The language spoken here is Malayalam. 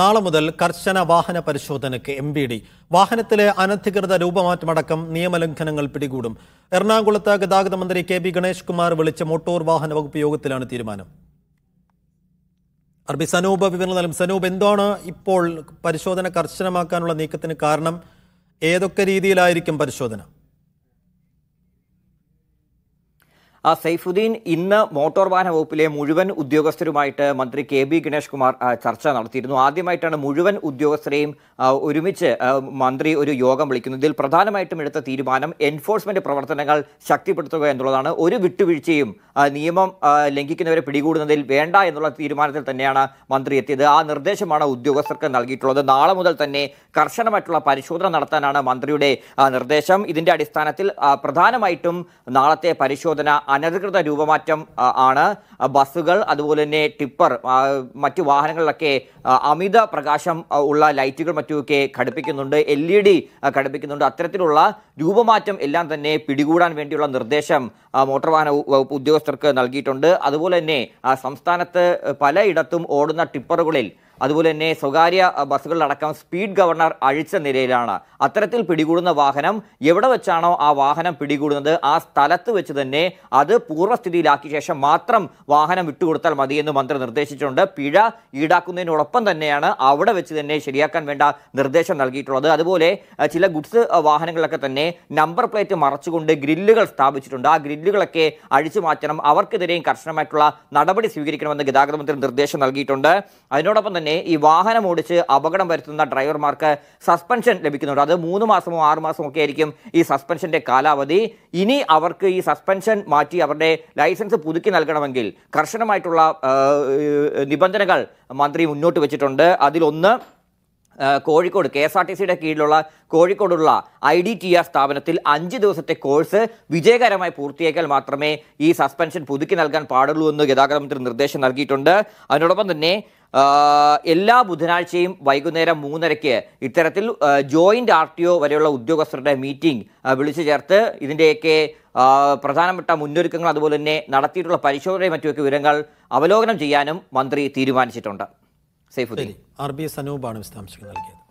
നാളെ മുതൽ കർശന വാഹന പരിശോധനയ്ക്ക് എം ബി ഡി വാഹനത്തിലെ അനധികൃത രൂപമാറ്റമടക്കം നിയമലംഘനങ്ങൾ പിടികൂടും എറണാകുളത്ത് ഗതാഗത മന്ത്രി കെ ബി ഗണേഷ് കുമാർ വിളിച്ച മോട്ടോർ വാഹന വകുപ്പ് യോഗത്തിലാണ് തീരുമാനം അർബി സനൂപ് വിവരണം നൽകും സനൂപ് എന്താണ് ഇപ്പോൾ പരിശോധന കർശനമാക്കാനുള്ള നീക്കത്തിന് കാരണം ഏതൊക്കെ രീതിയിലായിരിക്കും പരിശോധന സൈഫുദ്ദീൻ ഇന്ന് മോട്ടോർ വാഹന വകുപ്പിലെ മുഴുവൻ ഉദ്യോഗസ്ഥരുമായിട്ട് മന്ത്രി കെ ബി ഗണേഷ് കുമാർ ചർച്ച നടത്തിയിരുന്നു ആദ്യമായിട്ടാണ് മുഴുവൻ ഉദ്യോഗസ്ഥരെയും ഒരുമിച്ച് മന്ത്രി ഒരു യോഗം വിളിക്കുന്നത് ഇതിൽ പ്രധാനമായിട്ടും എടുത്ത തീരുമാനം എൻഫോഴ്സ്മെന്റ് പ്രവർത്തനങ്ങൾ ശക്തിപ്പെടുത്തുക എന്നുള്ളതാണ് ഒരു വിട്ടുവീഴ്ചയും നിയമം ലംഘിക്കുന്നവരെ പിടികൂടുന്നതിൽ വേണ്ട എന്നുള്ള തീരുമാനത്തിൽ തന്നെയാണ് മന്ത്രി എത്തിയത് ആ നിർദ്ദേശമാണ് ഉദ്യോഗസ്ഥർക്ക് നൽകിയിട്ടുള്ളത് നാളെ മുതൽ തന്നെ കർശനമായിട്ടുള്ള പരിശോധന നടത്താനാണ് മന്ത്രിയുടെ നിർദ്ദേശം ഇതിന്റെ അടിസ്ഥാനത്തിൽ പ്രധാനമായിട്ടും നാളത്തെ പരിശോധന അനധികൃത രൂപമാറ്റം ആണ് ബസ്സുകൾ അതുപോലെ തന്നെ ടിപ്പർ മറ്റു വാഹനങ്ങളിലൊക്കെ അമിത പ്രകാശം ഉള്ള ലൈറ്റുകൾ മറ്റുമൊക്കെ ഘടിപ്പിക്കുന്നുണ്ട് എൽ ഇ ഡി ഘടിപ്പിക്കുന്നുണ്ട് അത്തരത്തിലുള്ള രൂപമാറ്റം എല്ലാം തന്നെ പിടികൂടാൻ വേണ്ടിയുള്ള നിർദ്ദേശം മോട്ടോർ വാഹന വകുപ്പ് ഉദ്യോഗസ്ഥർക്ക് നൽകിയിട്ടുണ്ട് അതുപോലെ തന്നെ സംസ്ഥാനത്ത് പലയിടത്തും ഓടുന്ന ടിപ്പറുകളിൽ അതുപോലെ തന്നെ സ്വകാര്യ ബസ്സുകളിലടക്കം സ്പീഡ് ഗവർണർ അഴിച്ച നിലയിലാണ് അത്തരത്തിൽ പിടികൂടുന്ന വാഹനം എവിടെ വെച്ചാണോ ആ വാഹനം പിടികൂടുന്നത് ആ സ്ഥലത്ത് വെച്ച് തന്നെ അത് പൂർവ്വസ്ഥിതിയിലാക്കിയ ശേഷം മാത്രം വാഹനം വിട്ടുകൊടുത്താൽ മതിയെന്ന് മന്ത്രി നിർദ്ദേശിച്ചിട്ടുണ്ട് പിഴ ഈടാക്കുന്നതിനോടൊപ്പം തന്നെയാണ് അവിടെ വെച്ച് തന്നെ ശരിയാക്കാൻ വേണ്ട നിർദ്ദേശം നൽകിയിട്ടുള്ളത് അതുപോലെ ചില ഗുഡ്സ് വാഹനങ്ങളൊക്കെ തന്നെ നമ്പർ പ്ലേറ്റ് മറച്ചുകൊണ്ട് ഗ്രില്ലുകൾ സ്ഥാപിച്ചിട്ടുണ്ട് ആ ഗ്രില്ലുകളൊക്കെ അഴിച്ചു മാറ്റണം അവർക്കെതിരെയും കർശനമായിട്ടുള്ള നടപടി സ്വീകരിക്കണമെന്ന് ഗതാഗത മന്ത്രി നിർദ്ദേശം നൽകിയിട്ടുണ്ട് അതിനോടൊപ്പം തന്നെ തന്നെ ഈ വാഹനം ഓടിച്ച് അപകടം വരുത്തുന്ന ഡ്രൈവർമാർക്ക് സസ്പെൻഷൻ ലഭിക്കുന്നുണ്ട് അത് മൂന്ന് മാസമോ ആറു മാസമോ ഒക്കെ ആയിരിക്കും ഈ സസ്പെൻഷന്റെ കാലാവധി ഇനി അവർക്ക് ഈ സസ്പെൻഷൻ മാറ്റി അവരുടെ ലൈസൻസ് പുതുക്കി നൽകണമെങ്കിൽ കർശനമായിട്ടുള്ള നിബന്ധനകൾ മന്ത്രി മുന്നോട്ട് വെച്ചിട്ടുണ്ട് അതിലൊന്ന് Kozhikode K S R T സിയുടെ കീഴിലുള്ള കോഴിക്കോടുള്ള ഐ ഡി ടി ആർ സ്ഥാപനത്തിൽ അഞ്ച് ദിവസത്തെ കോഴ്സ് വിജയകരമായി പൂർത്തിയാക്കിയാൽ മാത്രമേ ഈ സസ്പെൻഷൻ പുതുക്കി നൽകാൻ പാടുള്ളൂ എന്ന് ഗതാഗത മന്ത്രി നിർദ്ദേശം നൽകിയിട്ടുണ്ട് അതിനോടൊപ്പം തന്നെ എല്ലാ ബുധനാഴ്ചയും വൈകുന്നേരം മൂന്നരയ്ക്ക് ഇത്തരത്തിൽ ജോയിന്റ് ആർ ടി ഒ വരെയുള്ള ഉദ്യോഗസ്ഥരുടെ മീറ്റിംഗ് വിളിച്ചു ചേർത്ത് ഇതിൻ്റെയൊക്കെ പ്രധാനപ്പെട്ട മുന്നൊരുക്കങ്ങൾ അതുപോലെ തന്നെ നടത്തിയിട്ടുള്ള പരിശോധനയും മറ്റുമൊക്കെ വിവരങ്ങൾ അവലോകനം ചെയ്യാനും മന്ത്രി തീരുമാനിച്ചിട്ടുണ്ട് സൈഫുദ്ദീൻ ആർ ബി സനൂപാണ് വിശദാംശങ്ങൾ നൽകിയത്